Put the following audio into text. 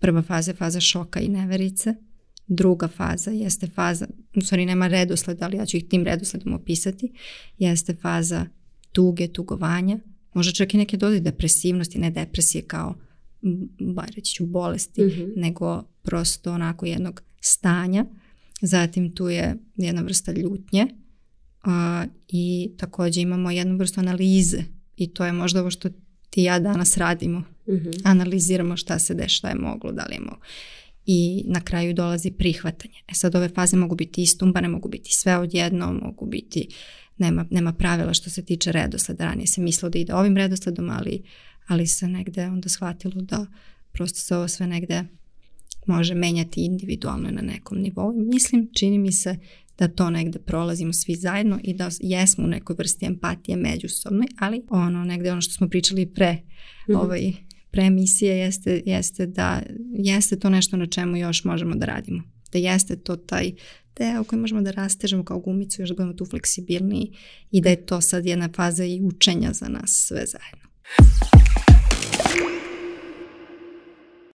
Prva faza je faza šoka i neverice. Druga faza jeste faza, sorry, nema redosleda, ali ja ću ih tim redosledom opisati, jeste faza tuge, tugovanja, možda čak i neke dozi depresivnosti, ne depresije kao ba, reći ću bolesti, mhm. nego prosto onako jednog stanja. Zatim tu je jedna vrsta ljutnje a, i također imamo jednu vrstu analize i to je možda ovo što ti ja danas radimo. Mhm. Analiziramo šta se deš, šta je moglo, da li je moglo. I na kraju dolazi prihvatanje. E sad ove faze mogu biti istumbane, mogu biti sve odjedno, mogu biti, nema, nema pravila što se tiče redosleda. Ranije se mislilo da ide ovim redosledom, ali, ali se negde onda shvatilo da prosto se ovo sve negde može menjati individualno na nekom nivou. Mislim, čini mi se da to negde prolazimo svi zajedno i da jesmo u nekoj vrsti empatije međusobnoj, ali ono negde ono što smo pričali pre mm ovaj, pre emisije jeste, jeste da jeste to nešto na čemu još možemo da radimo. Da jeste to taj deo koji možemo da rastežemo kao gumicu, još da budemo tu fleksibilniji i da je to sad jedna faza i učenja za nas sve zajedno.